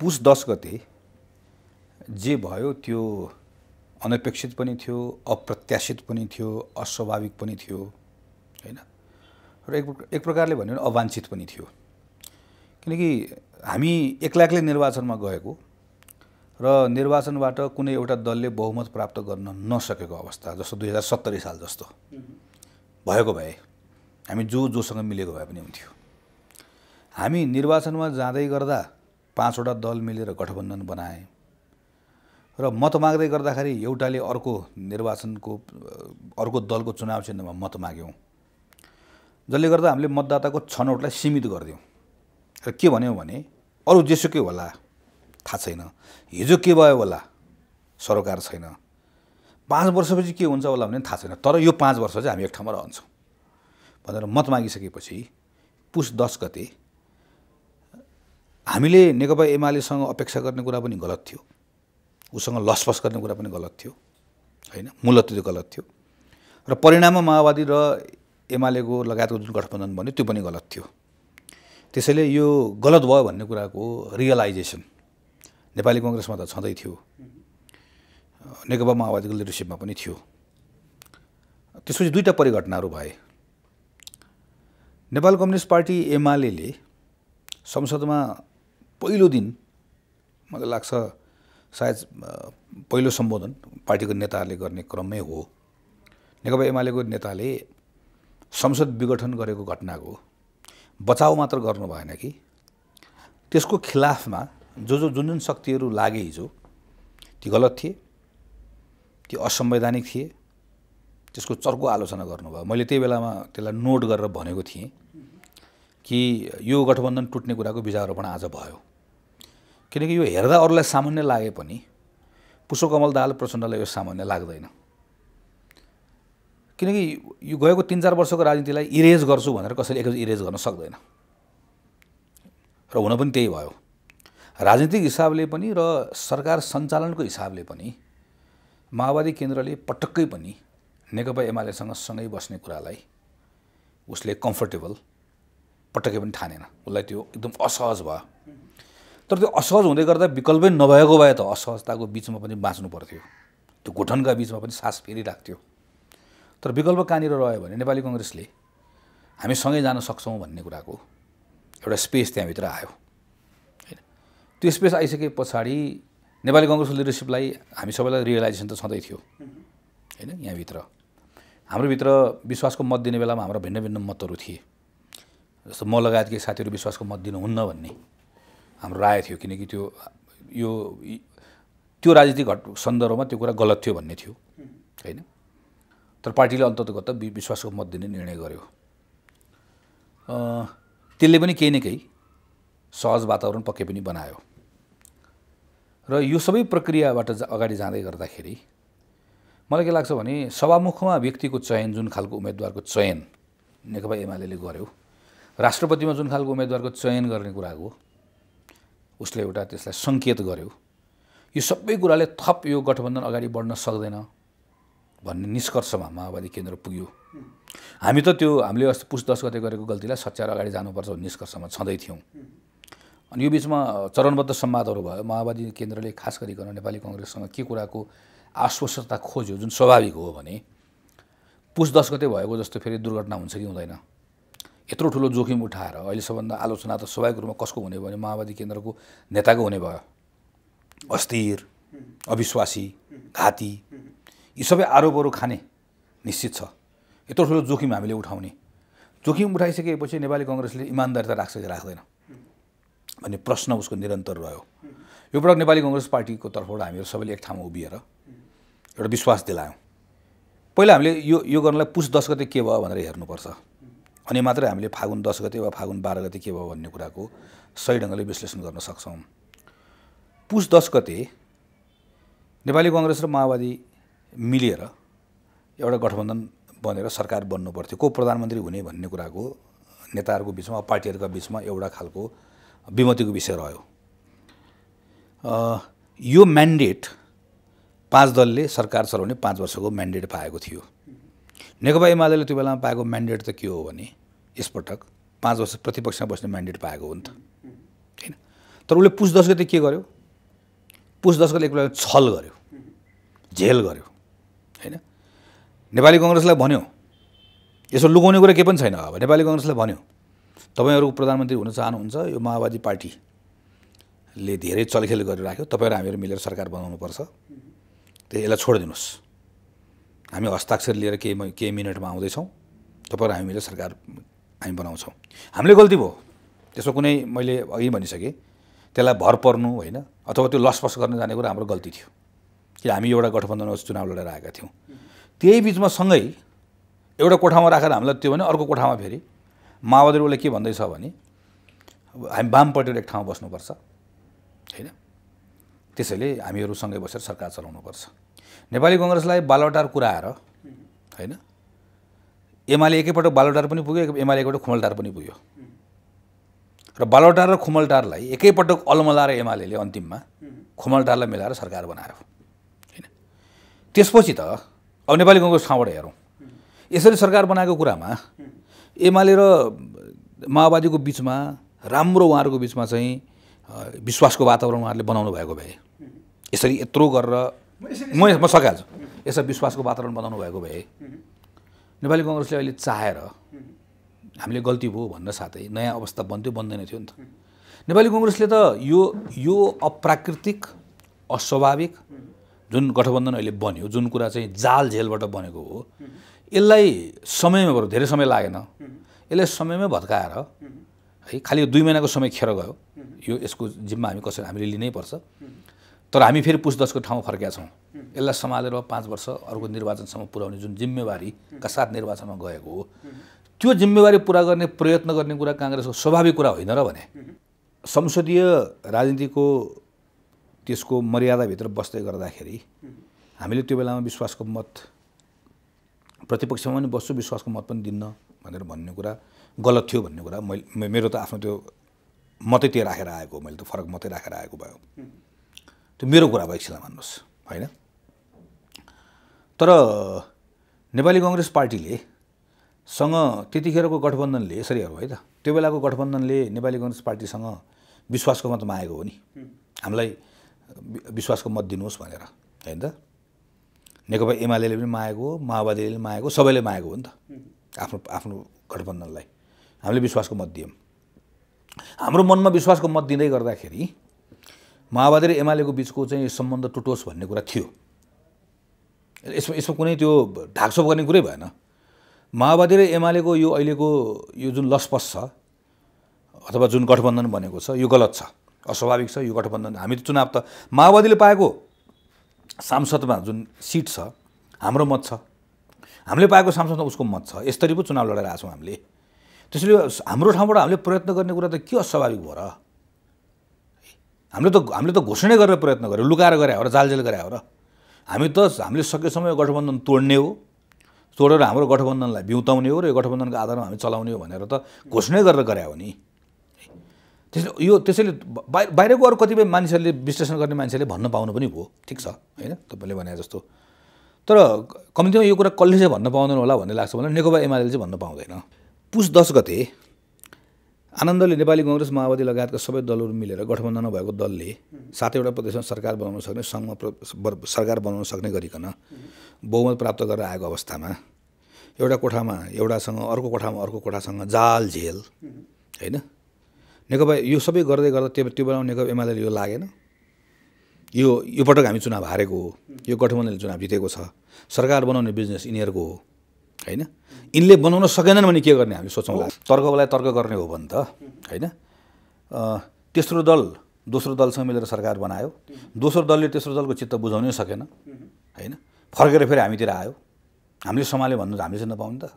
पुस दस गते जे भयो त्यो अनपेक्षित पनि थियो अप्रत्याशित पनि थियो अस्वाभाविक पनि थियो होइन र एक एक प्रकारले भन्यो भने अवाञ्छित पनि थियो किनकि हामी एक्लाक्लै निर्वाचनमा गएको र निर्वाचनबाट कुनै एउटा दलले बहुमत प्राप्त गर्न नसकेको अवस्था जस्तो दुई हजार सत्तरी साल जस्तो भएको भए हामी जो जोसँग मिलेको भए पनि हुन्थ्यो हामी निर्वाचनमा जाँदै गर्दा पाँचवटा दल मिलेर गठबन्धन बनाए र मत माग्दै गर्दाखेरि एउटाले अर्को निर्वाचनको अर्को दलको चुनाव चिन्हमा मत माग्यौँ जसले गर्दा हामीले मतदाताको छनौटलाई सीमित गरिदियौँ र के भन्यौँ भने अरू जेसुकै होला थाहा छैन हिजो के भयो होला सरोकार छैन पाँच वर्षपछि के हुन्छ होला भने थाहा छैन तर यो पाँच वर्ष चाहिँ हामी एक ठाउँमा रहन्छौँ भनेर मत मागिसकेपछि पुस दस गते हामीले नेकपा एमालेसँग अपेक्षा गर्ने कुरा पनि गलत थियो उसँग लसफस गर्ने कुरा पनि गलत थियो होइन मूलत त्यो गलत थियो र परिणाममा माओवादी र एमालेको लगायतको जुन गठबन्धन भन्यो त्यो पनि गलत थियो त्यसैले यो गलत भयो भन्ने कुराको रियलाइजेसन नेपाली कङ्ग्रेसमा त छँदै थियो नेकपा माओवादीको लिडरसिपमा पनि थियो त्यसपछि दुईवटा परिघटनाहरू भए नेपाल कम्युनिस्ट पार्टी एमाले संसदमा पहिलो दिन मलाई लाग्छ सायद पहिलो सम्बोधन पार्टीको नेताहरूले गर्ने क्रममै हो नेकपा एमालेको नेताले संसद विघटन गरेको घटनाको बचाउ मात्र गर्नु भएन कि त्यसको खिलाफमा जो जो जुन जुन शक्तिहरू लागे हिजो ती गलत थिए ती असंवैधानिक थिए त्यसको चर्को आलोचना गर्नुभयो मैले त्यही बेलामा त्यसलाई नोट गरेर भनेको थिएँ कि यो गठबन्धन टुट्ने कुराको बिजारोपण आज भयो किनकि यो हेर्दा अरूलाई सामान्य लागे पनि पुष्पकमल दाल प्रचण्डलाई यो सामान्य लाग्दैन किनकि यो गएको तिन चार वर्षको राजनीतिलाई इरेज गर्छु भनेर कसैले एकैचोटि इरेज गर्न सक्दैन र हुन पनि त्यही भयो राजनीतिक हिसाबले पनि र सरकार सञ्चालनको हिसाबले पनि माओवादी केन्द्रले पटक्कै पनि नेकपा एमालेसँग सँगै बस्ने कुरालाई उसले कम्फर्टेबल पटक्कै पनि ठानेन उसलाई त्यो एकदम असहज भयो तर त्यो असहज हुँदै गर्दा विकल्पै नभएको भए त असहजताको बिचमा पनि बाँच्नु पर्थ्यो त्यो गुठनका बिचमा पनि सास फेरिराख्थ्यो तर विकल्प कहाँनिर रह्यो भने नेपाली कङ्ग्रेसले हामी सँगै जान सक्छौँ भन्ने कुराको एउटा स्पेस त्यहाँभित्र आयो होइन त्यो स्पेस आइसके पछाडि नेपाली कङ्ग्रेसको लिडरसिपलाई हामी सबैलाई रियलाइजेसन त छँदै थियो होइन यहाँभित्र हाम्रोभित्र विश्वासको मत दिने बेलामा हाम्रो भिन्न भिन्न मतहरू थिए जस्तो म लगायत केही साथीहरू विश्वासको मत दिनुहुन्न भन्ने हाम्रो राय थियो किनकि त्यो यो त्यो राजनीतिक घट सन्दर्भमा त्यो कुरा गलत थियो भन्ने थियो होइन तर पार्टीले अन्ततगत विश्वासको मत दिने निर्णय गर्यो त्यसले पनि केही न केही सहज वातावरण पक्कै पनि बनायो र यो सबै प्रक्रियाबाट जा अगाडि जाँदै गर्दाखेरि मलाई के लाग्छ भने सभामुखमा व्यक्तिको चयन जुन खालको उम्मेदवारको चयन नेकपा एमाले गर्यो राष्ट्रपतिमा जुन खालको उम्मेदवारको चयन गर्ने कुरा हो उसले एउटा त्यसलाई सङ्केत गर्यो यो सबै कुराले थप यो गठबन्धन अगाडि बढ्न सक्दैन भन्ने निष्कर्षमा माओवादी केन्द्र पुग्यो हामी त त्यो हामीले अस्ति पुस दस गते गरेको गल्तीलाई सच्याएर अगाडि जानुपर्छ भन्ने निष्कर्षमा छँदै थियौँ अनि यो बिचमा चरणबद्ध संवादहरू भयो माओवादी केन्द्रले खास गरिकन नेपाली कङ्ग्रेससँग के कुराको आश्वस्तता खोज्यो जुन स्वाभाविक हो भने पुस दस गते भएको जस्तो फेरि दुर्घटना हुन्छ कि हुँदैन यत्रो ठुलो जोखिम उठाएर अहिले सबभन्दा आलोचना त स्वाभाविक रूपमा कसको हुने भने माओवादी केन्द्रको नेताको हुने भयो अस्थिर अविश्वासी घाती यी सबै आरोपहरू खाने निश्चित छ यत्रो ठुलो जोखिम हामीले उठाउने जोखिम उठाइसकेपछि नेपाली कङ्ग्रेसले इमान्दारिता राख्छ कि राख्दैन भन्ने प्रश्न उसको निरन्तर रह्यो यो पटक नेपाली कङ्ग्रेस पार्टीको तर्फबाट हामीहरू सबैले एक ठाउँमा उभिएर एउटा विश्वास दिलायौँ पहिला हामीले यो यो गर्नलाई पुस दस गते के भयो भनेर हेर्नुपर्छ अनि मात्रै हामीले फागुन दस गते वा फागुन बाह्र गते के भयो भन्ने कुराको सही ढङ्गले विश्लेषण गर्न सक्छौँ पुस दस गते नेपाली कङ्ग्रेस र माओवादी मिलेर एउटा गठबन्धन बनेर सरकार बन्नु पर्थ्यो को प्रधानमन्त्री हुने भन्ने कुराको नेताहरूको बिचमा पार्टीहरूका बिचमा एउटा खालको विमतिको विषय रह्यो यो म्यान्डेट पाँच दलले सरकार चलाउने पाँच वर्षको म्यान्डेट पाएको थियो नेकपा एमाले त्यो बेलामा पाएको म्यान्डेट त के हो भने यसपटक पाँच वर्ष प्रतिपक्षमा बस्ने म्यान्डेट पाएको हो नि त होइन तर उसले पुस दस गते के गर्यो पुस दस गते एक छल गर्यो झेल गर्यो होइन नेपाली कङ्ग्रेसलाई भन्यो यसो लुकाउने कुरा केही पनि छैन अब नेपाली कङ्ग्रेसलाई भन्यो तपाईँहरू प्रधानमन्त्री हुन चाहनुहुन्छ यो माओवादी पार्टीले धेरै चलखेल गरेर राख्यो तपाईँहरू हामीहरू मिलेर सरकार बनाउनुपर्छ त्यही यसलाई छोडिदिनुहोस् हामी हस्ताक्षर लिएर केही केही मिनटमा आउँदैछौँ तपाईँहरू हामी मिलेर सरकार हामी बनाउँछौँ हामीले गल्ती भयो त्यसमा कुनै मैले अघि भनिसकेँ त्यसलाई भर पर्नु होइन अथवा त्यो लसपस गर्न जाने कुरा हाम्रो गल्ती थियो कि हामी एउटा गठबन्धनमा चुनाव लडेर आएका थियौँ त्यही बिचमा सँगै एउटा कोठामा राखेर हामीलाई त्यो भने अर्को कोठामा फेरि माओवादीले उसले के भन्दैछ भने हामी वामपट्टि एक ठाउँमा बस्नुपर्छ होइन त्यसैले हामीहरूसँगै बसेर सरकार चलाउनुपर्छ नेपाली कङ्ग्रेसलाई बालवटार कुरा आएर होइन एमाले एकैपटक बालोटार पनि पुग्यो एमाले एकपटक खुमलटार पनि पुग्यो र बालोटार र खुमलटारलाई एकैपटक अल्मला र एमाले अन्तिममा खुमलटारलाई मिलाएर सरकार बनायो होइन त्यसपछि त अब नेपाली कङ्ग्रेस ठाउँबाट हेरौँ यसरी सरकार बनाएको कुरामा एमाले र माओवादीको बिचमा राम्रो उहाँहरूको बिचमा चाहिँ विश्वासको वातावरण उहाँहरूले बनाउनु भएको भए यसरी यत्रो गरेर म म सकिहाल्छु यसरी विश्वासको वातावरण बनाउनु भएको भए नेपाली कङ्ग्रेसले अहिले चाहेर हामीले गल्ती भयो भन्न साथै नयाँ अवस्था बन्थ्यो बन्दैन थियो नि त नेपाली कङ्ग्रेसले त यो यो अप्राकृतिक अस्वाभाविक जुन गठबन्धन अहिले बन्यो जुन कुरा चाहिँ जाल झेलबाट बनेको हो यसलाई समयमा बरु धेरै समय लागेन यसलाई समयमै भत्काएर है खालि दुई महिनाको समय खेर गयो यो यसको जिम्मा हामी कसरी हामीले लिनैपर्छ तर हामी फेरि पुस दसको ठाउँ फर्केका छौँ यसलाई सम्हालेर पाँच वर्ष अर्को निर्वाचनसम्म पुर्याउने जुन जिम्मेवारीका साथ निर्वाचनमा गएको हो त्यो जिम्मेवारी पुरा गर्ने प्रयत्न गर्ने कुरा काङ्ग्रेसको स्वाभाविक कुरा होइन र भने संसदीय राजनीतिको त्यसको मर्यादाभित्र बस्दै गर्दाखेरि हामीले त्यो बेलामा विश्वासको मत प्रतिपक्षमा पनि बस्छु विश्वासको मत पनि दिन्न भनेर भन्ने कुरा गलत थियो भन्ने कुरा मैले मेरो त आफ्नो त्यो मतै त्यो राखेर आएको मैले त फरक मतै राखेर आएको भयो त्यो मेरो कुरा भयो एकछिनलाई मान्नुहोस् होइन तर नेपाली कङ्ग्रेस पार्टीले सँग त्यतिखेरको गठबन्धनले यसरी अब है त त्यो बेलाको गठबन्धनले नेपाली कङ्ग्रेस पार्टीसँग विश्वासको मत मागेको हो नि हामीलाई विश्वासको मत दिनुहोस् भनेर होइन त नेकपा एमाले पनि मागेको माओवादीले पनि मागेको सबैले मागेको हो नि त आफ्नो आफ्नो गठबन्धनलाई हामीले विश्वासको मत दियौँ हाम्रो मनमा विश्वासको मत दिँदै गर्दाखेरि माओवादी र एमालेको बिचको चाहिँ सम्बन्ध टुटोस् भन्ने कुरा थियो यसमा यसमा कुनै त्यो ढाकछोप गर्ने कुरै भएन माओवादी र एमालेको यो अहिलेको यो जुन लसपस छ अथवा जुन गठबन्धन बनेको छ यो गलत छ अस्वाभाविक छ यो गठबन्धन हामी त चुनाव त माओवादीले पाएको सांसदमा जुन सिट छ हाम्रो मत छ हामीले पाएको सांसदमा उसको मत छ यसरी पो चुनाव लडेर आएको छौँ हामीले त्यसैले हाम्रो ठाउँबाट हामीले प्रयत्न गर्ने कुरा त के अस्वाभाविक भयो र हामीले त हामीले त घोषणा गरेर प्रयत्न गऱ्यौँ लुकाएर गरे हो र जालजेल गरे हो र हामी त हामीले सकेसम्म यो गठबन्धन तोड्ने हो तोडेर हाम्रो गठबन्धनलाई बिउताउने हो र यो गठबन्धनको आधारमा हामी चलाउने हो भनेर त घोषणै गरेर गरे हो नि त्यस यो त्यसैले बाहिर बाहिरको अरू कतिपय मानिसहरूले विश्लेषण गर्ने मान्छेले भन्न पाउनु पनि भयो ठिक छ होइन तपाईँले भने जस्तो तर कम्तीमा यो कुरा कसले चाहिँ भन्न पाउँदैन होला भन्ने लाग्छ भने नेकपा एमाले चाहिँ भन्न पाउँदैन पुस दस गते आनन्दले नेपाली कङ्ग्रेस माओवादी लगायतका सबै दलहरू मिलेर गठबन्धन भएको दलले सातैवटा प्रदेशमा सरकार बनाउन सक्ने सङ्घमा सरकार बनाउन सक्ने गरिकन बहुमत प्राप्त गरेर आएको अवस्थामा एउटा कोठामा एउटासँग अर्को कोठामा अर्को कोठासँग जाल झेल होइन नेकपा यो सबै गर्दै गर्दा त्यो त्यो बेलामा नेकपा एमाले यो लागेन यो यो पटक हामी चुनाव हारेको हो यो गठबन्धनले चुनाव जितेको छ सरकार बनाउने बिजनेस यिनीहरूको हो होइन यिनले बनाउन सकेनन् भने के गर्ने हामी सोचौँला तर्कलाई तर्क गर्ने हो भने त होइन तेस्रो दल दोस्रो दलसँग मिलेर सरकार बनायो दोस्रो दलले तेस्रो दलको चित्त बुझाउनै सकेन होइन फर्केर फेरि हामीतिर आयो हामीले सम्हाल्यो भन्नु हामीले चाहिँ नपाउने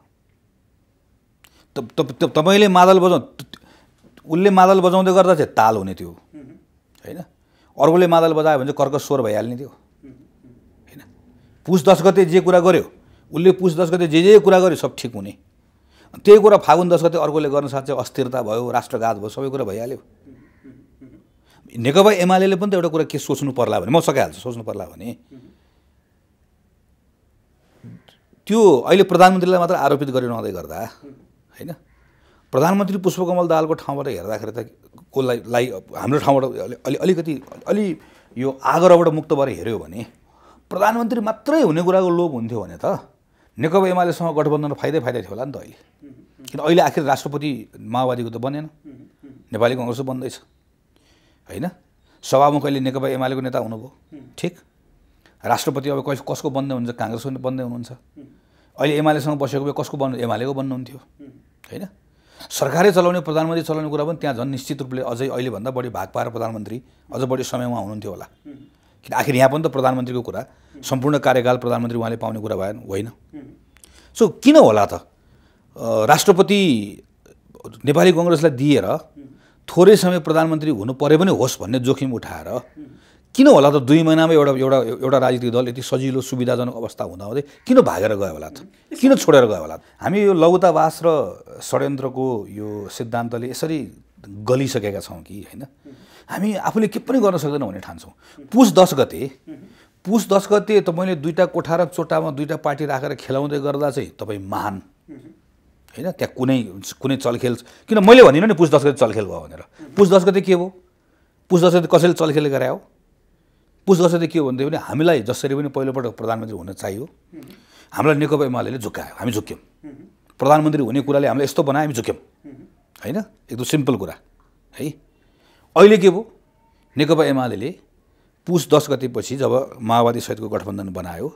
त तपाईँले मादल बजाउ उसले मादल बजाउँदै गर्दा चाहिँ ताल हुने त्यो होइन अर्कोले मादल बजायो भने चाहिँ कर्क स्वर भइहाल्ने थियो होइन पुस दस गते जे कुरा गऱ्यो उसले पुष दस गते जे जे कुरा गर्यो सब ठिक हुने त्यही कुरा फागुन दस गते अर्कोले गर्न साथ चाहिँ अस्थिरता भयो राष्ट्रघात भयो सबै कुरा भइहाल्यो नेकपा एमाले पनि त एउटा कुरा के सोच्नु पर्ला भने म सकिहाल्छु सोच्नु पर्ला भने त्यो अहिले प्रधानमन्त्रीलाई मात्र आरोपित गरिरहँदै गर्दा होइन प्रधानमन्त्री पुष्पकमल दालको ठाउँबाट हेर्दाखेरि त कसलाई लाई हाम्रो ठाउँबाट अलि अलिकति अलि यो आग्रहबाट मुक्त भएर हेऱ्यो भने प्रधानमन्त्री मात्रै हुने कुराको लोभ हुन्थ्यो भने त नेकपा एमालेसँग गठबन्धन फाइदै फाइदा थियो होला नि त अहिले किन अहिले आखिर राष्ट्रपति माओवादीको त बनेन नेपाली कङ्ग्रेस बन्दैछ होइन सभामुख अहिले नेकपा एमालेको नेता हुनुभयो ठिक राष्ट्रपति अब कस कसको बन्दै हुन्छ काङ्ग्रेसको बन्दै हुनुहुन्छ अहिले एमालेसँग बसेको भए कसको बन्नु एमालेको बन्नुहुन्थ्यो होइन सरकारै चलाउने प्रधानमन्त्री चलाउने कुरा पनि त्यहाँ झन् निश्चित रूपले अझै अहिलेभन्दा बढी भाग पाएर प्रधानमन्त्री अझ बढी समयमा हुनुहुन्थ्यो होला किन आखिर यहाँ पनि त प्रधानमन्त्रीको कुरा सम्पूर्ण कार्यकाल प्रधानमन्त्री उहाँले पाउने कुरा भएन होइन सो किन होला त राष्ट्रपति नेपाली कङ्ग्रेसलाई दिएर थोरै समय प्रधानमन्त्री हुनु परे पनि होस् भन्ने जोखिम उठाएर किन होला त दुई महिनामा एउटा एउटा एउटा राजनीतिक दल यति सजिलो सुविधाजनक अवस्था हुँदाहुँदै किन भागेर गयो होला त किन छोडेर गयो होला हामी यो लघुतावास र षड्यन्त्रको यो सिद्धान्तले यसरी गलिसकेका छौँ कि होइन हामी आफूले के पनि गर्न सक्दैनौँ भन्ने ठान्छौँ पुस दस गते पुस दस गते तपाईँले दुईवटा कोठा र चोटामा दुईवटा पार्टी राखेर खेलाउँदै गर्दा चाहिँ तपाईँ महान होइन त्यहाँ कुनै कुनै चलखेल किन मैले भनिनँ नि पुस दस गते चलखेल भयो भनेर पुस दस गते के हो पुस दस गते कसैले चलखेल गरायो पुस दस गते के हो भनेदेखि भने हामीलाई जसरी पनि पहिलोपटक प्रधानमन्त्री हुन चाहियो हामीलाई नेकपा एमाले झुकायो हामी झुक्यौँ प्रधानमन्त्री हुने कुराले हामीलाई यस्तो बनायो हामी झुक्यौँ होइन एकदम सिम्पल कुरा है अहिले के भयो नेकपा एमाले पुस दस गतेपछि जब माओवादी सहितको गठबन्धन बनायो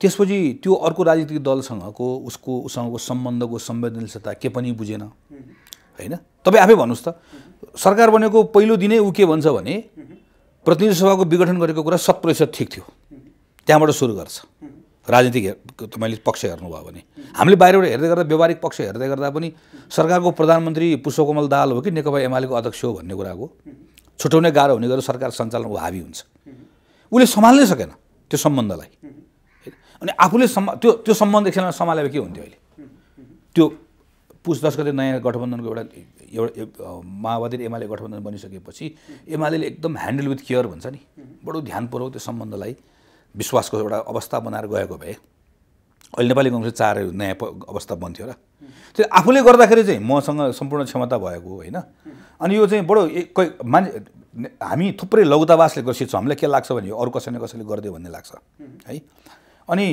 त्यसपछि त्यो अर्को राजनीतिक दलसँगको उसको उसँगको सम्बन्धको संवेदनशीलता के पनि बुझेन होइन तपाईँ आफै भन्नुहोस् त सरकार बनेको पहिलो दिनै ऊ के भन्छ भने प्रतिनिधि सभाको विघटन गरेको कुरा शत प्रतिशत ठिक थियो त्यहाँबाट सुरु गर्छ राजनीतिक हे तपाईँले पक्ष हेर्नुभयो भने हामीले बाहिरबाट हेर्दै गर्दा व्यवहारिक पक्ष हेर्दै गर्दा पनि सरकारको प्रधानमन्त्री पुष्पकमल दाल हो कि नेकपा एमालेको अध्यक्ष हो भन्ने कुराको छुट्याउने गाह्रो हुने गरेर सरकार सञ्चालन हावी हुन्छ उसले सम्हाल्नै सकेन त्यो सम्बन्धलाई अनि आफूले सम्मा त्यो त्यो सम्बन्ध एकछिनमा सम्हालेको के हुन्थ्यो अहिले त्यो पुस दस गते नयाँ गठबन्धनको एउटा एउटा माओवादी एमाले गठबन्धन बनिसकेपछि एमाले एकदम ह्यान्डल विथ केयर भन्छ नि बडो ध्यानपूर्वक त्यो सम्बन्धलाई विश्वासको एउटा अवस्था बनाएर गएको भए अहिले नेपाली कङ्ग्रेस चार नयाँ अवस्था बन्थ्यो र त्यो आफूले गर्दाखेरि चाहिँ मसँग सम्पूर्ण क्षमता भएको होइन अनि यो चाहिँ बडो कोही मान्छे हामी थुप्रै लघुतावासले ग्रसित छौँ हामीलाई के लाग्छ भने यो अरू कसैले कसैले गरिदियो भन्ने लाग्छ है अनि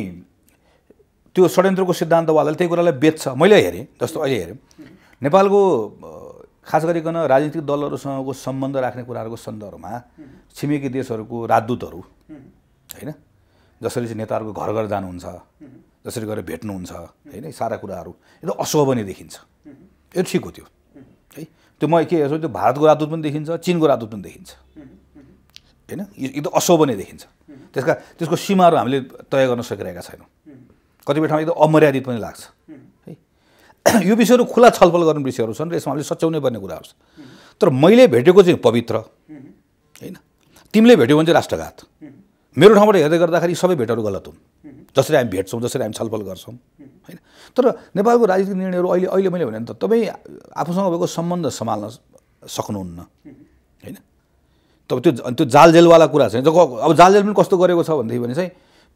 त्यो षड्यन्त्रको सिद्धान्तवालाले त्यही कुरालाई बेच्छ मैले हेरेँ जस्तो अहिले हेरेँ नेपालको खास गरिकन राजनीतिक दलहरूसँगको सम्बन्ध राख्ने कुराहरूको सन्दर्भमा छिमेकी देशहरूको राजदूतहरू होइन जसरी चाहिँ नेताहरूको घर घर जानुहुन्छ जसरी गएर भेट्नुहुन्छ होइन सारा कुराहरू एकदम त अशोभनीय देखिन्छ यो ठिक हो त्यो है त्यो म के हेर्छु त्यो भारतको राजदूत पनि देखिन्छ चिनको राजदूत पनि देखिन्छ होइन यो त अशोभनीय देखिन्छ त्यसका त्यसको सीमाहरू हामीले तय गर्न सकिरहेका छैनौँ कतिपय ठाउँमा एकदम अमर्यादित पनि लाग्छ है यो विषयहरू खुला छलफल गर्ने विषयहरू छन् र यसमा हामीले सच्याउनै पर्ने कुराहरू छ तर मैले भेटेको चाहिँ पवित्र होइन तिमीले भेट्यो भने चाहिँ राष्ट्रघात मेरो ठाउँबाट हेर्दै गर्दाखेरि सबै भेटहरू गलत हुन् जसरी हामी भेट्छौँ जसरी हामी छलफल गर्छौँ होइन तर नेपालको राजनीतिक निर्णयहरू अहिले अहिले मैले भने त तपाईँ आफूसँग भएको सम्बन्ध सम्हाल्न सक्नुहुन्न होइन तब त्यो त्यो जालजेलवाला कुरा चाहिँ जब अब जालजेल पनि कस्तो गरेको छ भनेदेखि भने चाहिँ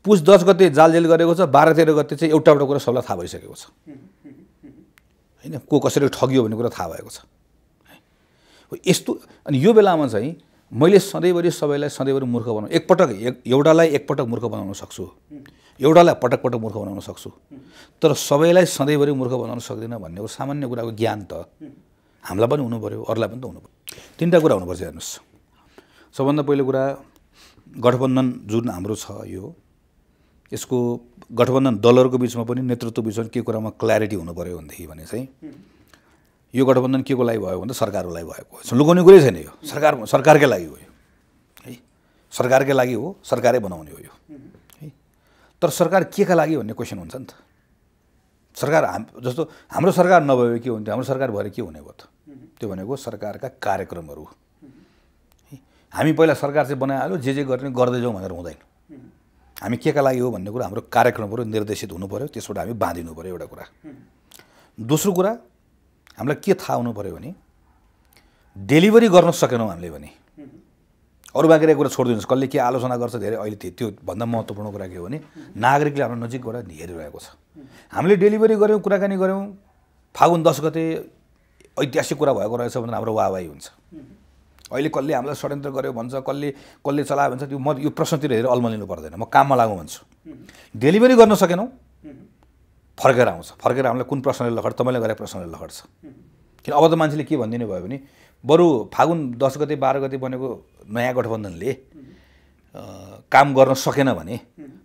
पुस दस गते जालजेल गरेको छ बाह्र तेह्र गते चाहिँ एउटा एउटा कुरा सबलाई थाहा भइसकेको छ होइन को कसरी ठगियो भन्ने कुरा थाहा भएको छ यस्तो अनि यो बेलामा चाहिँ मैले सधैँभरि सबैलाई सधैँभरि मूर्ख बनाउँ एकपटक एउटालाई एकपटक मूर्ख बनाउन सक्छु एउटालाई पटक पटक मूर्ख बनाउन सक्छु तर सबैलाई सधैँभरि मूर्ख बनाउन सक्दिनँ भन्ने हो सामान्य कुराको ज्ञान त हामीलाई पनि हुनु पऱ्यो अरूलाई पनि त हुनु पऱ्यो तिनवटा कुरा हुनुपर्छ हेर्नुहोस् सबभन्दा पहिलो कुरा गठबन्धन जुन हाम्रो छ यो यसको गठबन्धन दलहरूको बिचमा पनि नेतृत्व बिचमा के कुरामा क्ल्यारिटी हुनु पऱ्यो भनेदेखि भने चाहिँ यो गठबन्धन के को लागि भयो भन्दा सरकारको लागि भएको लुकाउने कुरै छैन यो सरकार सरकारकै लागि हो यो है सरकारकै लागि हो सरकारै बनाउने हो यो है तर सरकार के का लागि भन्ने क्वेसन हुन्छ नि त सरकार हाम जस्तो हाम्रो सरकार नभए के हुन्थ्यो हाम्रो सरकार भएर के हुने भयो त त्यो भनेको सरकारका कार्यक्रमहरू है हामी पहिला सरकार चाहिँ बनाइहाल्यो जे जे गर्ने गर्दै जाउँ भनेर हुँदैन हामी के का लागि हो भन्ने कुरा हाम्रो कार्यक्रमहरू निर्देशित हुनु पऱ्यो त्यसबाट हामी बाँधिनु पऱ्यो एउटा कुरा दोस्रो कुरा हामीलाई के थाहा हुनु पऱ्यो भने डेलिभरी गर्न सकेनौँ हामीले भने अरू बाँकी कुरा छोडिदिनुहोस् कसले के आलोचना गर्छ धेरै अहिले त्यो भन्दा महत्त्वपूर्ण कुरा के हो भने नागरिकले हाम्रो नजिकबाट हेरिरहेको छ हामीले डेलिभरी गऱ्यौँ कुराकानी गऱ्यौँ फागुन दस गते ऐतिहासिक कुरा भएको रहेछ भने हाम्रो वाहवाही हुन्छ अहिले कसले हामीलाई षड्यन्त्र गर्यो भन्छ कसले कसले चलायो भन्छ त्यो म यो प्रश्नतिर हेरेर अल्मलिनु पर्दैन म काममा लागौँ भन्छु डेलिभरी गर्न सकेनौँ फर्केर आउँछ फर्केर आउनुलाई कुन प्रश्नले लखट तपाईँले गरेको प्रश्नले लखट्छ किन अब त मान्छेले के भनिदिनु भयो भने बरु फागुन दस गते बाह्र गते बनेको नयाँ गठबन्धनले काम गर्न सकेन भने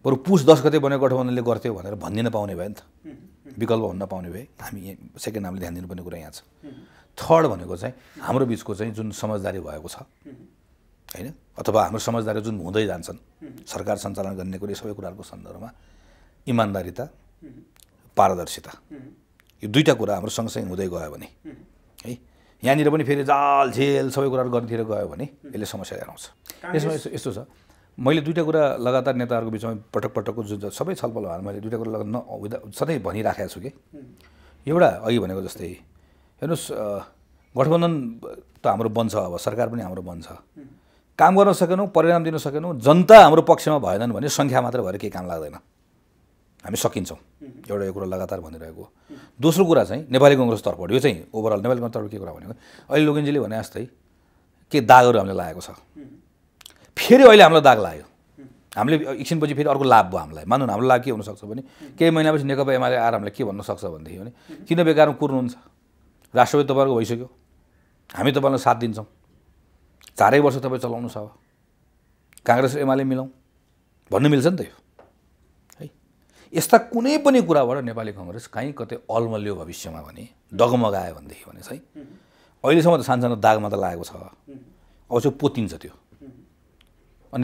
बरु पुस दस गते बनेको गठबन्धनले गर्थ्यो भनेर भनिदिन पाउने भयो नि त विकल्प हुन नपाउने भए हामी सेकेन्ड हामीले ध्यान दिनुपर्ने कुरा यहाँ छ थर्ड भनेको चाहिँ हाम्रो बिचको चाहिँ जुन समझदारी भएको छ होइन अथवा हाम्रो समझदारी जुन हुँदै जान्छन् सरकार सञ्चालन गर्ने कुरा सबै कुराहरूको सन्दर्भमा इमान्दारिता पारदर्शिता यो दुईवटा कुरा हाम्रो सँगसँगै हुँदै गयो भने है यहाँनिर पनि फेरि जाल झेल सबै कुराहरू गर्नेतिर गयो भने यसले समस्या लिएर आउँछ यसमा यस्तो छ मैले दुईवटा कुरा लगातार नेताहरूको बिचमा पटक पटकको जुन सबै छलफल भएर मैले दुईवटा कुरा लगा न सधैँ भनिराखेको छु कि एउटा अघि भनेको जस्तै हेर्नुहोस् गठबन्धन त हाम्रो बन्छ अब सरकार पनि हाम्रो बन्छ काम गर्न सकेनौँ परिणाम दिन सकेनौँ जनता हाम्रो पक्षमा भएनन् भने सङ्ख्या मात्र भएर केही काम लाग्दैन हामी सकिन्छौँ एउटा यो कुरा लगातार भनिरहेको दोस्रो कुरा चाहिँ नेपाली कङ्ग्रेस तर्फबाट यो चाहिँ ओभरअल नेपाली कङ्ग्रेस तर्फ के कुरा भनेको अहिले लोगेन्जीले भने जस्तै के दागहरू हामीले लागेको छ फेरि अहिले हामीलाई दाग लाग्यो हामीले एकछिनपछि फेरि अर्को लाभ भयो हामीलाई मान्नु हाम्रो लाभ के हुनसक्छ भने केही महिनापछि नेकपा एमाले आएर हामीलाई के भन्न सक्छ भनेदेखि भने किन बेकारमा कुर्नुहुन्छ राष्ट्रपति तपाईँहरूको भइसक्यो हामी तपाईँलाई साथ दिन्छौँ चारै वर्ष तपाईँ चलाउनु छ काङ्ग्रेस एमाले मिलाउँ भन्नु मिल्छ नि त यो यस्ता कुनै पनि कुराबाट नेपाली कङ्ग्रेस कहीँ कतै अल्मल्यो भविष्यमा भने डगमगायो भनेदेखि भने चाहिँ अहिलेसम्म त सानसानो दागमा त लागेको छ अब चाहिँ पोतिन्छ त्यो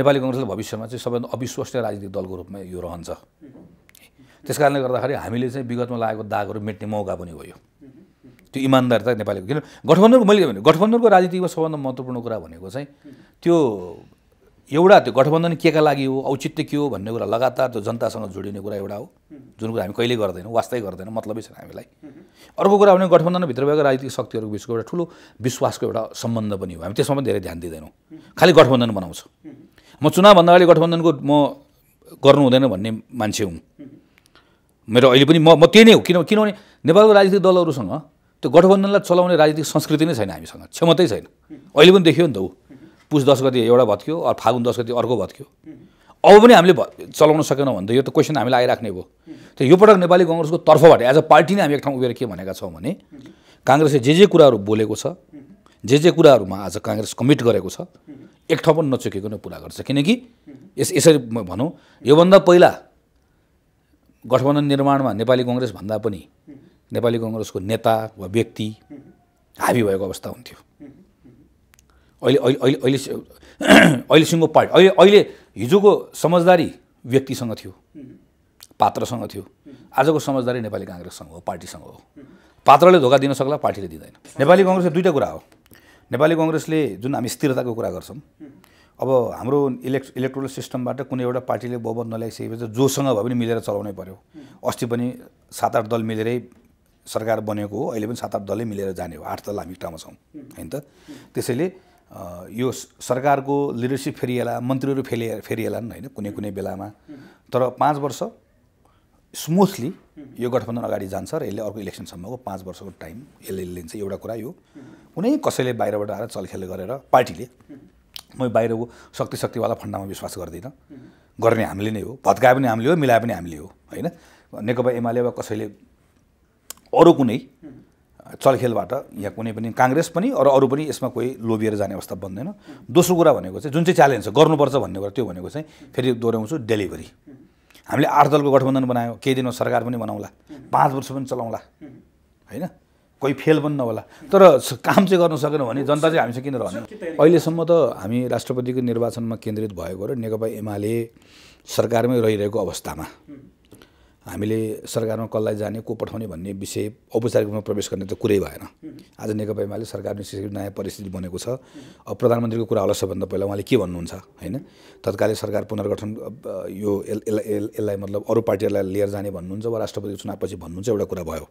नेपाली कङ्ग्रेसले भविष्यमा चाहिँ सबैभन्दा अविश्वसनीय राजनीतिक दलको रूपमा यो रहन्छ त्यस कारणले गर्दाखेरि हामीले चाहिँ विगतमा लागेको दागहरू मेट्ने मौका पनि भयो त्यो इमान्दारिता नेपालीको किन गठबन्धनको मैले भने गठबन्धनको राजनीतिमा सबभन्दा महत्त्वपूर्ण कुरा भनेको चाहिँ त्यो एउटा त्यो गठबन्धन के का लागि हो औचित्य के हो भन्ने कुरा लगातार त्यो जनतासँग जोडिने कुरा एउटा हो जुन कुरा हामी कहिले गर्दैनौँ वास्तै गर्दैनौँ मतलबै छैन हामीलाई अर्को कुरा भने गठबन्धनभित्र भएको राजनीतिक शक्तिहरूको बिचको एउटा ठुलो विश्वासको एउटा सम्बन्ध पनि हो हामी त्यसमा पनि धेरै ध्यान दिँदैनौँ खालि गठबन्धन बनाउँछ म चुनावभन्दा अगाडि गठबन्धनको म गर्नु हुँदैन भन्ने मान्छे हुँ मेरो अहिले पनि म म त्यही नै हो किन किनभने नेपालको राजनीतिक दलहरूसँग त्यो गठबन्धनलाई चलाउने राजनीतिक संस्कृति नै छैन हामीसँग क्षमतै छैन अहिले पनि देखियो नि त ऊ पुष दस गति एउटा भत्क्यो अरू फागुन दस गति अर्को भत्क्यो अब पनि हामीले चलाउन सकेनौँ भने त यो त क्वेसन हामीलाई आइराख्ने भयो त यो पटक नेपाली कङ्ग्रेसको तर्फबाट एज अ पार्टी नै हामी एक ठाउँ उभिएर के भनेका छौँ भने काङ्ग्रेसले जे जे कुराहरू बोलेको छ जे जे कुराहरूमा आज काङ्ग्रेस कमिट गरेको छ एक ठाउँ पनि नचुकेको नै पुरा गर्छ किनकि यस यसरी भनौँ योभन्दा पहिला गठबन्धन निर्माणमा नेपाली कङ्ग्रेसभन्दा पनि नेपाली कङ्ग्रेसको नेता वा व्यक्ति हाबी भएको अवस्था हुन्थ्यो अहिले अहिले अहिले अहिले अहिलेसम्मको पार्टी अहिले अहिले हिजोको समझदारी व्यक्तिसँग थियो पात्रसँग थियो आजको समझदारी नेपाली काङ्ग्रेससँग हो पार्टीसँग हो पात्रले धोका दिन सक्ला पार्टीले दिँदैन नेपाली कङ्ग्रेस दुईवटा कुरा हो नेपाली कङ्ग्रेसले जुन हामी स्थिरताको कुरा गर्छौँ अब हाम्रो इलेक् इलेक्ट्रोनल सिस्टमबाट कुनै एउटा पार्टीले बहुमत नल्याइसकेपछि जोसँग भए पनि मिलेर चलाउनै पऱ्यो अस्ति पनि सात आठ दल मिलेरै सरकार बनेको हो अहिले पनि सात आठ दलै मिलेर जाने हो आठ दल हामी ठाउँमा छौँ होइन त त्यसैले यो सरकारको लिडरसिप फेरिएला मन्त्रीहरू फेरि फेरिएलान् होइन कुनै कुनै बेलामा तर पाँच वर्ष स्मुथली यो गठबन्धन अगाडि जान्छ र यसले अर्को इलेक्सनसम्मको पाँच वर्षको टाइम यसले लिन्छ एउटा कुरा यो कुनै कसैले बाहिरबाट आएर चलखेल गरेर पार्टीले म बाहिरको शक्ति शक्तिवाला फन्डामा विश्वास गर्दिनँ गर्ने हामीले नै हो भत्काए पनि हामीले हो मिलाए पनि हामीले हो होइन नेकपा एमाले वा कसैले अरू कुनै चलखेलबाट यहाँ कुनै पनि काङ्ग्रेस पनि अरू अरू पनि यसमा कोही लोभिएर जाने अवस्था बन्दैन दोस्रो कुरा भनेको चाहिँ जुन चाहिँ च्यालेन्ज छ गर्नुपर्छ भन्ने कुरा त्यो भनेको चाहिँ फेरि दोहोऱ्याउँछु डेलिभरी हामीले आठ दलको गठबन्धन बनायौँ केही दिनमा सरकार पनि बनाउँला पाँच वर्ष पनि चलाउँला होइन कोही फेल पनि नहोला तर काम चाहिँ गर्न सकेन भने जनता चाहिँ हामीसँग किन रहने अहिलेसम्म त हामी राष्ट्रपतिको निर्वाचनमा केन्द्रित भएको र नेकपा एमाले सरकारमै रहिरहेको अवस्थामा हामीले सरकारमा कसलाई जाने को पठाउने भन्ने विषय औपचारिक रूपमा प्रवेश गर्ने त कुरै भएन आज नेकपा एमाले सरकार निश्चित नयाँ परिस्थिति बनेको छ अब प्रधानमन्त्रीको कुरा होला सबभन्दा पहिला उहाँले के भन्नुहुन्छ होइन तत्कालीन सरकार पुनर्गठन यो यसलाई मतलब अरू पार्टीहरूलाई लिएर जाने भन्नुहुन्छ वा राष्ट्रपतिको चुनावपछि भन्नुहुन्छ एउटा कुरा भयो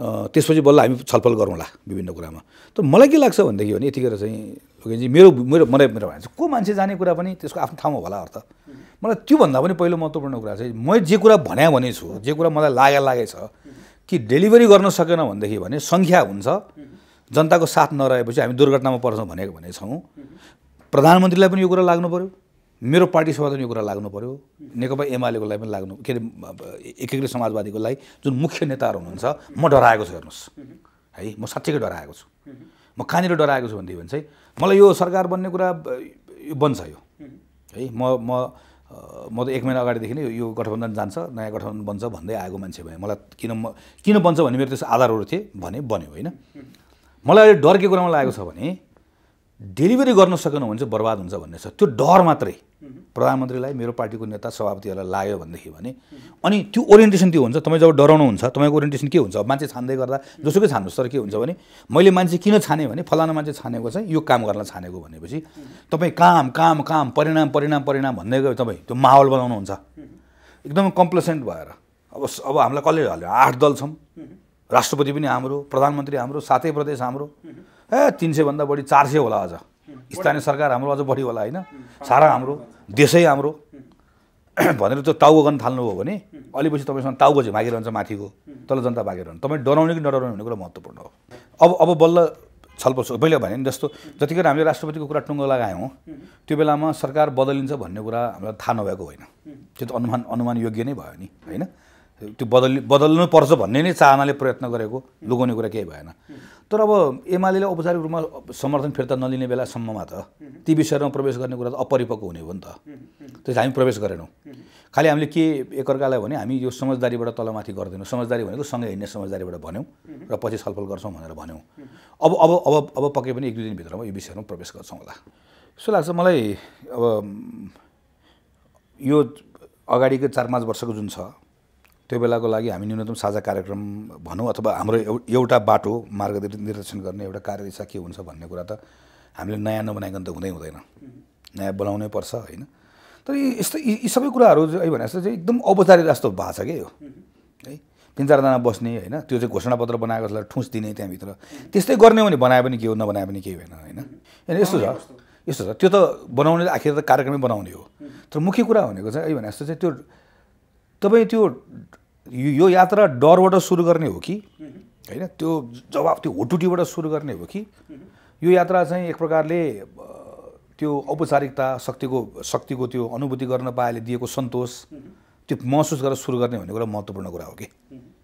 त्यसपछि बल्ल हामी छलफल गरौँला विभिन्न कुरामा त मलाई के लाग्छ भनेदेखि भने यतिखेर चाहिँ लोकेनजी मेरो मेरो मलाई मेरो भन्छ को मान्छे जाने कुरा पनि त्यसको आफ्नो ठाउँमा होला अर्थ मलाई त्योभन्दा पनि पहिलो महत्त्वपूर्ण कुरा चाहिँ मैले जे कुरा भने भने छु जे कुरा मलाई लागे लागेछ कि डेलिभरी गर्न सकेन भनेदेखि भने सङ्ख्या हुन्छ जनताको साथ नरहेपछि हामी दुर्घटनामा पर्छौँ भनेको भनेछौँ प्रधानमन्त्रीलाई पनि यो कुरा लाग्नु पऱ्यो मेरो पार्टी पनि यो कुरा लाग्नु पऱ्यो नेकपा एमालेको लागि पनि लाग्नु के अरे एकीकृत समाजवादीको लागि जुन मुख्य नेताहरू हुनुहुन्छ म डराएको छु हेर्नुहोस् है म साँच्चैकै डराएको छु म कहाँनिर डराएको छु भनिदियो भने चाहिँ मलाई यो सरकार बन्ने कुरा यो बन्छ यो है म म म त एक महिना अगाडिदेखि नै यो गठबन्धन जान्छ नयाँ गठबन्धन बन्छ भन्दै आएको मान्छे भएँ मलाई किन म किन बन्छ भन्ने मेरो त्यस्तो आधारहरू थिए भने बन्यो होइन मलाई अहिले डरकै कुरामा लागेको छ भने डेलिभरी गर्न सकेनौँ भने चाहिँ बर्बाद हुन्छ भन्ने छ त्यो डर मात्रै प्रधानमन्त्रीलाई मेरो पार्टीको नेता सभापतिहरूलाई लाग्यो भनेदेखि भने अनि त्यो ओरिएन्टेसन त्यो हुन्छ तपाईँ जब डराउनु हुन्छ तपाईँको ओरिएन्टेसन के हुन्छ मान्छे छान्दै गर्दा जसोकै छान्नुहोस् तर के हुन्छ भने मैले मान्छे किन छाने भने फलाना मान्छे छानेको चाहिँ यो काम गर्न छानेको भनेपछि तपाईँ काम काम काम परिणाम परिणाम परिणाम भन्दै गयो तपाईँ त्यो माहौल बनाउनुहुन्छ एकदमै कम्प्लेसेन्ट भएर अब अब हामीलाई कसले हाल्यो आठ दल छौँ राष्ट्रपति पनि हाम्रो प्रधानमन्त्री हाम्रो सातै प्रदेश हाम्रो ए तिन सयभन्दा बढी चार सय होला अझ स्थानीय सरकार हाम्रो अझ बढी होला होइन सारा हाम्रो देशै हाम्रो भनेर त्यो टाउको गर्न थाल्नुभयो भने अलिपछि पछि तपाईँसँग टाउको चाहिँ भागिरहन्छ माथिको तल जनता भागिरहन्छ तपाईँ डराउने कि नडराउने भन्ने कुरा महत्त्वपूर्ण हो अब अब बल्ल छलफल पहिले भने जस्तो जतिखेर हामीले राष्ट्रपतिको कुरा टुङ्गो लगायौँ त्यो बेलामा सरकार बदलिन्छ भन्ने कुरा हामीलाई थाहा नभएको होइन त्यो त अनुमान अनुमान योग्य नै भयो नि होइन त्यो बदलि बदल्नुपर्छ भन्ने नै चाहनाले प्रयत्न गरेको लुगाउने कुरा केही भएन तर अब एमाले औपचारिक रूपमा समर्थन फिर्ता नलिने बेलासम्ममा त ती विषयहरूमा प्रवेश गर्ने कुरा त अपरिपक्व हुने हो नि त त्यसले हामी प्रवेश गरेनौँ खालि हामीले के एकअर्कालाई भने हामी यो समझदारीबाट तलमाथि गर्दैनौँ समझदारी भनेको सँगै हिँड्ने समझदारीबाट भन्यौँ र पछि छलफल गर्छौँ भनेर भन्यौँ अब अब अब अब पक्कै पनि एक दुई दिनभित्रमा यो विषयमा प्रवेश गर्छौँ होला यस्तो लाग्छ मलाई अब यो अगाडिको चार पाँच वर्षको जुन छ त्यो बेलाको लागि हामी न्यूनतम साझा कार्यक्रम भनौँ अथवा हाम्रो एउटा बाटो मार्ग निर्देशन गर्ने एउटा कार्यदिशा के हुन्छ भन्ने कुरा त हामीले नयाँ नबनाइकन त हुँदै हुँदैन नयाँ बनाउनै पर्छ होइन तर यी यस्तो यी सबै कुराहरू है भने जस्तो चाहिँ एकदम औपचारिक जस्तो भएको छ क्या यो है तिन चारजना बस्ने होइन त्यो चाहिँ घोषणापत्र बनाएको जसलाई ठुस दिने त्यहाँभित्र त्यस्तै गर्ने हो भने बनाए पनि के हो नबनायो पनि केही होइन होइन यस्तो छ यस्तो छ त्यो त बनाउने आखिर त कार्यक्रमै बनाउने हो तर मुख्य कुरा भनेको चाहिँ है भने जस्तो चाहिँ त्यो तपाईँ त्यो यो यात्रा डरबाट सुरु गर्ने हो कि होइन त्यो जवाब त्यो होटुटीबाट सुरु गर्ने हो कि यो यात्रा चाहिँ एक प्रकारले त्यो औपचारिकता शक्तिको शक्तिको त्यो अनुभूति गर्न पाएले दिएको सन्तोष त्यो महसुस गरेर सुरु गर्ने भन्ने कुरा महत्त्वपूर्ण कुरा हो कि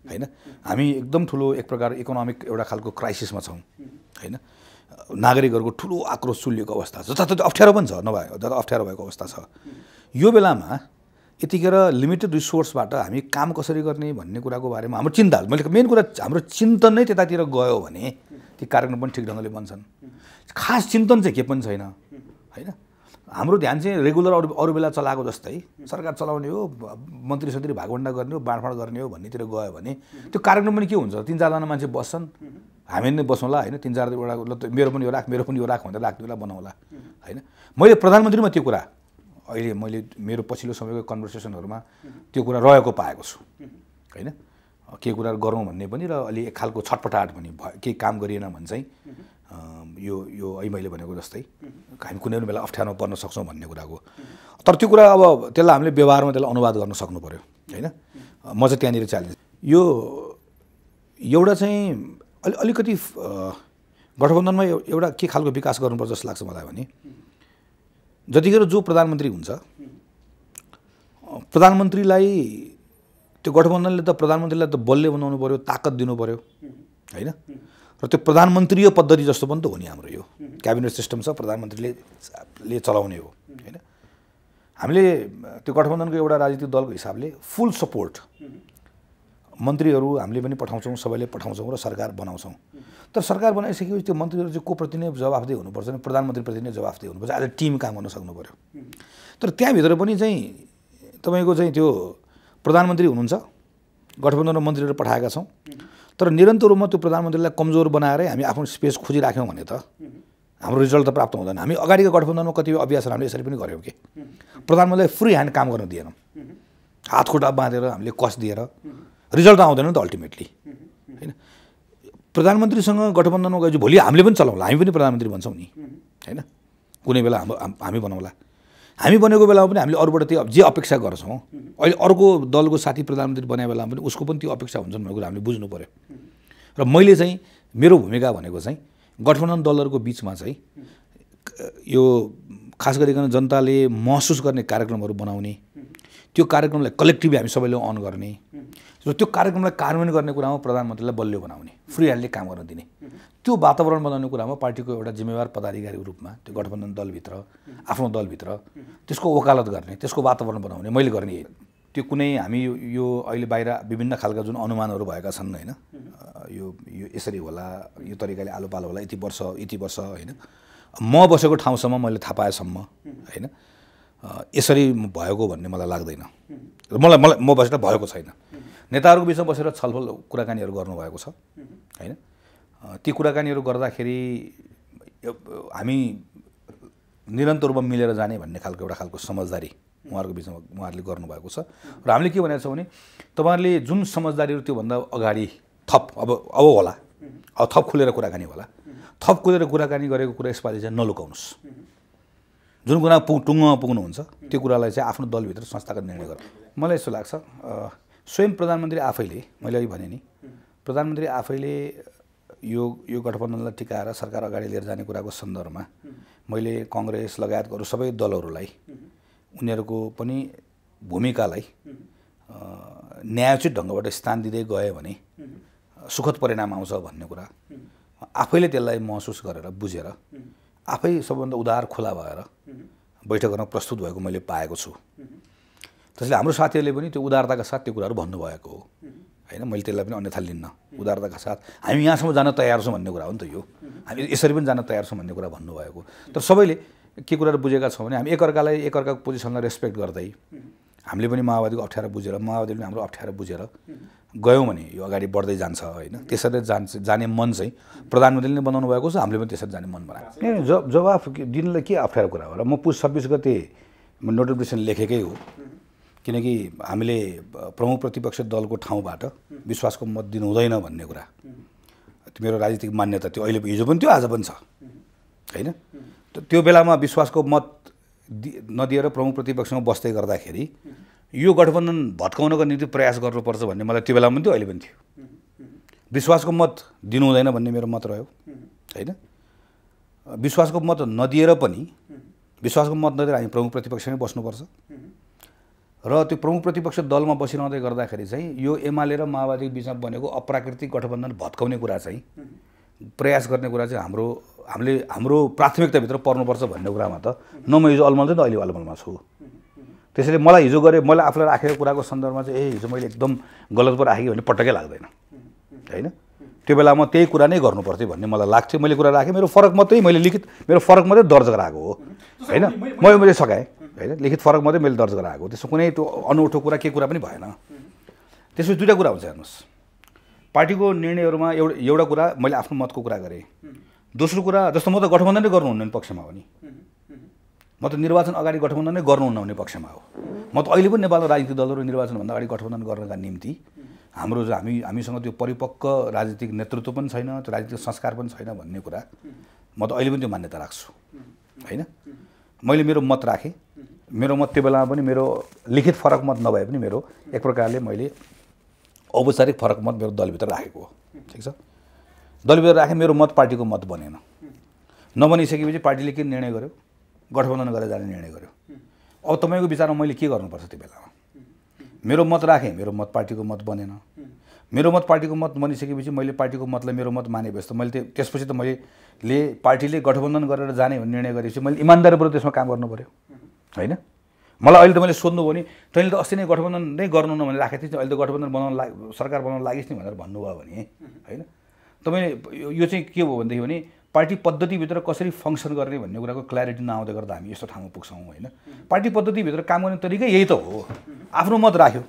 होइन हामी एकदम ठुलो एक प्रकार इकोनोमिक एउटा खालको क्राइसिसमा छौँ होइन नागरिकहरूको ठुलो आक्रोश चुलिएको अवस्था छ जताततै अप्ठ्यारो पनि छ नभए जता अप्ठ्यारो भएको अवस्था छ यो बेलामा यतिखेर लिमिटेड रिसोर्सबाट हामी काम कसरी गर्ने भन्ने कुराको बारेमा हाम्रो चिन्ता मैले मेन कुरा हाम्रो चिन्तन नै त्यतातिर गयो भने ती कार्यक्रम पनि ठिक ढङ्गले बन्छन् खास चिन्तन चाहिँ के पनि छैन होइन हाम्रो ध्यान चाहिँ रेगुलर अरू अरू बेला चलाएको जस्तै सरकार चलाउने हो मन्त्री सन्त्री भागभन्डा गर्ने हो बाँडफाँड गर्ने हो भन्नेतिर गयो भने त्यो कार्यक्रम पनि के हुन्छ तिन चारजना मान्छे बस्छन् हामी नै बसौँला होइन तिन चारवटा मेरो पनि यो राख मेरो पनि यो राख भनेर राख्नेला बनाउँला होइन मैले प्रधानमन्त्रीमा त्यो कुरा अहिले मैले मेरो पछिल्लो समयको कन्भर्सेसनहरूमा त्यो कुरा रहेको पाएको छु होइन के कुरा गरौँ भन्ने पनि र अलि एक खालको छटपटाहट पनि भयो केही काम गरिएन भने चाहिँ यो यो है मैले भनेको जस्तै हामी कुनै पनि बेला अप्ठ्यारोमा पर्न सक्छौँ भन्ने कुराको तर त्यो कुरा अब त्यसलाई हामीले व्यवहारमा त्यसलाई अनुवाद गर्न सक्नु पऱ्यो होइन म चाहिँ त्यहाँनिर च्यालेन्ज यो एउटा चाहिँ अलि अलिकति गठबन्धनमा एउटा के खालको विकास गर्नुपर्छ जस्तो लाग्छ मलाई भने जतिखेर जो प्रधानमन्त्री हुन्छ प्रधानमन्त्रीलाई त्यो गठबन्धनले त प्रधानमन्त्रीलाई त बलले बनाउनु पऱ्यो ताकत दिनु पऱ्यो होइन र त्यो प्रधानमन्त्रीय पद्धति जस्तो पनि त हो नि हाम्रो यो क्याबिनेट सिस्टम छ प्रधानमन्त्रीले ले चलाउने हो होइन हामीले त्यो गठबन्धनको एउटा राजनीतिक दलको हिसाबले फुल सपोर्ट मन्त्रीहरू हामीले पनि पठाउँछौँ सबैले पठाउँछौँ र सरकार बनाउँछौँ तर सरकार बनाइसकेपछि त्यो मन्त्रीहरू चाहिँ को प्रति नै जवाफदेही हुनुपर्छ नि प्रधानमन्त्रीप्रति नै जवाफदेही हुनुपर्छ एज अ टिम काम गर्न सक्नु पऱ्यो तर त्यहाँभित्र पनि चाहिँ तपाईँको चाहिँ त्यो प्रधानमन्त्री हुनुहुन्छ गठबन्धन मन्त्रीहरू पठाएका छौँ तर निरन्तर रूपमा त्यो प्रधानमन्त्रीलाई कमजोर बनाएरै हामी आफ्नो स्पेस खोजिराख्यौँ भने त हाम्रो रिजल्ट त प्राप्त हुँदैन हामी अगाडिको गठबन्धनमा कतिपय अभ्यास हामीले यसरी पनि गऱ्यौँ कि प्रधानमन्त्रीलाई फ्री ह्यान्ड काम गर्न दिएनौँ हात खुट्टा बाँधेर हामीले कस दिएर रिजल्ट आउँदैन नि त अल्टिमेटली mm-hmm. होइन प्रधानमन्त्रीसँग गठबन्धनमा गएपछि भोलि हामीले पनि चलाउँला हामी पनि प्रधानमन्त्री भन्छौँ नि mm-hmm. होइन कुनै बेला हाम्रो हामी बनाउँला हामी बनेको बेलामा पनि हामीले अरूबाट त्यो जे अपेक्षा गर्छौँ mm-hmm. अहिले अर्को दलको साथी प्रधानमन्त्री बनाए बेलामा पनि उसको पनि त्यो अपेक्षा हुन्छन् भन्ने कुरा हामीले बुझ्नु पऱ्यो र मैले चाहिँ मेरो भूमिका भनेको चाहिँ गठबन्धन दलहरूको बिचमा चाहिँ यो खास गरिकन जनताले महसुस गर्ने कार्यक्रमहरू बनाउने त्यो कार्यक्रमलाई कलेक्टिभली हामी सबैले अन गर्ने र त्यो कार्यक्रमलाई कार्यान्वयन गर्ने कुरामा प्रधानमन्त्रीलाई बलियो बनाउने फ्री ह्यान्डले काम गर्न दिने त्यो वातावरण बनाउने कुरामा पार्टीको एउटा जिम्मेवार पदाधिकारीको रूपमा त्यो गठबन्धन दलभित्र आफ्नो दलभित्र त्यसको वकालत गर्ने त्यसको वातावरण बनाउने मैले गर्ने त्यो कुनै हामी यो अहिले बाहिर विभिन्न खालका जुन अनुमानहरू भएका छन् होइन यो यो यसरी होला यो तरिकाले आलो पालो होला यति वर्ष यति वर्ष होइन म बसेको ठाउँसम्म मैले थाहा पाएसम्म होइन यसरी भएको भन्ने मलाई लाग्दैन र मलाई मलाई म बसेर भएको छैन नेताहरूको बिचमा बसेर छलफल कुराकानीहरू गर्नुभएको छ होइन ती कुराकानीहरू गर्दाखेरि हामी निरन्तर रूपमा मिलेर जाने भन्ने खालको एउटा खालको समझदारी उहाँहरूको बिचमा उहाँहरूले गर्नुभएको छ र हामीले के भनेको छौँ भने तपाईँहरूले जुन समझदारीहरू त्योभन्दा अगाडि थप अब अब होला अब थप खुलेर कुराकानी होला थप खुलेर कुराकानी गरेको कुरा यसपालि चाहिँ नलुकाउनुहोस् जुन कुरा पुग टुङ्गमा पुग्नुहुन्छ त्यो कुरालाई चाहिँ आफ्नो दलभित्र संस्थागत निर्णय गर्नु मलाई यस्तो लाग्छ स्वयं प्रधानमन्त्री आफैले मैले अघि भने नि प्रधानमन्त्री आफैले यो यो गठबन्धनलाई टिकाएर सरकार अगाडि लिएर जाने कुराको सन्दर्भमा मैले कङ्ग्रेस लगायतको अरू सबै दलहरूलाई उनीहरूको पनि भूमिकालाई न्यायोचित ढङ्गबाट स्थान दिँदै गयो भने सुखद परिणाम आउँछ भन्ने कुरा आफैले त्यसलाई महसुस गरेर बुझेर आफै सबभन्दा उदार खुला भएर बैठक गर्न प्रस्तुत भएको मैले पाएको छु त्यसले हाम्रो साथीहरूले पनि त्यो उदारताका साथ त्यो कुराहरू भन्नुभएको हो होइन मैले त्यसलाई पनि अन्यथा लिन्न उदारताका साथ हामी यहाँसम्म जान तयार छौँ भन्ने कुरा हो नि त यो हामी यसरी पनि जान तयार छौँ भन्ने कुरा भन्नुभएको तर सबैले के कुराहरू बुझेका छौँ भने हामी एकअर्कालाई एकअर्काको पोजिसनलाई रेस्पेक्ट गर्दै हामीले पनि माओवादीको अप्ठ्यारो बुझेर माओवादीले पनि हाम्रो अप्ठ्यारो बुझेर गयौँ भने यो अगाडि बढ्दै जान्छ होइन त्यसरी जान्छ जाने मन चाहिँ प्रधानमन्त्रीले नै बनाउनु भएको छ हामीले पनि त्यसरी जाने मन बनाएको जवाफ दिनलाई के अप्ठ्यारो कुरा हो र म पुस छब्बिस गते नोटिफिकेसन लेखेकै हो किनकि हामीले प्रमुख प्रतिपक्ष दलको ठाउँबाट विश्वासको मत दिनु हुँदैन भन्ने कुरा मेरो राजनीतिक मान्यता त्यो अहिले हिजो पनि थियो आज पनि छ होइन त्यो बेलामा विश्वासको मत नदिएर प्रमुख प्रतिपक्षमा बस्दै गर्दाखेरि यो गठबन्धन भत्काउनको निम्ति प्रयास गर्नुपर्छ भन्ने मलाई त्यो बेलामा पनि थियो अहिले पनि थियो विश्वासको मत दिनु हुँदैन भन्ने मेरो मत रह्यो होइन विश्वासको मत नदिएर पनि विश्वासको मत नदिएर हामी प्रमुख प्रतिपक्षमै बस्नुपर्छ र त्यो प्रमुख प्रतिपक्ष दलमा बसिरहँदै गर्दाखेरि चाहिँ यो एमाले र माओवादी बिचमा बनेको अप्राकृतिक गठबन्धन भत्काउने कुरा चाहिँ प्रयास गर्ने कुरा चाहिँ हाम्रो हामीले हाम्रो प्राथमिकताभित्र पर्नुपर्छ भन्ने कुरामा त न म हिजो अलमल थिएँ न अहिले अलमलमा छु त्यसैले मलाई हिजो गरेँ मैले आफूलाई राखेको कुराको सन्दर्भमा चाहिँ ए हिजो मैले एकदम गलत पो राखेँ भने पटक्कै लाग्दैन होइन त्यो बेला म त्यही कुरा नै गर्नुपर्थ्यो भन्ने मलाई लाग्थ्यो मैले कुरा राखेँ मेरो फरक मात्रै मैले लिखित मेरो फरक मात्रै दर्ज गराएको हो होइन मैले मैले सघाएँ होइन लिखित फरक मात्रै मैले दर्ज गराएको त्यसो कुनै त्यो अनौठो कुरा के कुरा पनि भएन त्यसपछि दुइटा कुरा हुन्छ हेर्नुहोस् पार्टीको निर्णयहरूमा एउटा एउटा कुरा मैले आफ्नो मतको कुरा गरेँ दोस्रो कुरा जस्तो म त गठबन्धन नै गर्नुहुन्न पक्षमा हो नि म त निर्वाचन अगाडि गठबन्धन नै गर्नुहुन्न हुने पक्षमा हो म त अहिले पनि नेपालको राजनीतिक दलहरू निर्वाचनभन्दा अगाडि गठबन्धन गर्नका निम्ति हाम्रो हामी हामीसँग त्यो परिपक्व राजनीतिक नेतृत्व पनि छैन त्यो राजनीतिक संस्कार पनि छैन भन्ने कुरा म त अहिले पनि त्यो मान्यता राख्छु होइन मैले मेरो मत राखेँ मेरो मत त्यो बेलामा पनि मेरो लिखित फरक मत नभए पनि मेरो एक प्रकारले मैले औपचारिक फरक मत मेरो दलभित्र राखेको हो ठिक छ दलभित्र राखेँ मेरो मत पार्टीको मत बनेन नबनिसकेपछि पार्टीले के निर्णय गर्यो गठबन्धन गरेर जाने निर्णय गर्यो अब तपाईँको विचारमा मैले के गर्नुपर्छ त्यो बेलामा मेरो मत राखेँ मेरो मत पार्टीको मत बनेन मेरो मत पार्टीको मत बनिसकेपछि मैले पार्टीको मतलाई मेरो मत मानेपछि त मैले त्यसपछि त मैले पार्टीले गठबन्धन गरेर जाने भन्ने निर्णय गरेपछि मैले इमान्दारीपूर्वक त्यसमा काम गर्नु पऱ्यो होइन मलाई अहिले त मैले सोध्नु भने तैँले त अस्ति नै गठबन्धन नै गर्नु न भने राखेको थिएँ अहिले त गठबन्धन बनाउन लाग सरकार बनाउन लागिस् नि भनेर भन्नुभयो भने होइन तपाईँले यो चाहिँ के हो भनेदेखि भने पार्टी पद्धतिभित्र कसरी फङ्सन गर्ने भन्ने कुराको क्ल्यारिटी नआउँदै गर्दा हामी यस्तो ठाउँमा पुग्छौँ होइन पार्टी पद्धतिभित्र काम गर्ने तरिकै यही त हो आफ्नो मत राख्यो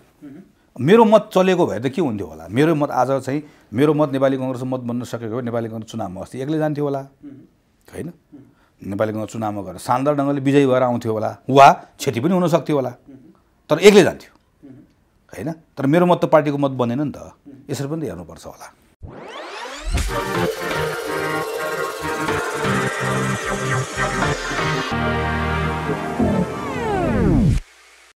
मेरो मत चलेको भए त के हुन्थ्यो होला मेरो मत आज चाहिँ मेरो मत नेपाली कङ्ग्रेसको मत बन्न सकेको नेपाली कङ्ग्रेस चुनावमा अस्ति एक्लै जान्थ्यो होला होइन नेपाली कङ्ग्रेस चुनावमा गएर शानदार ढङ्गले विजयी भएर आउँथ्यो होला वा क्षति पनि हुनसक्थ्यो होला तर एक्लै जान्थ्यो होइन तर मेरो मत त पार्टीको मत बनेन नि त यसरी पनि त हेर्नुपर्छ होला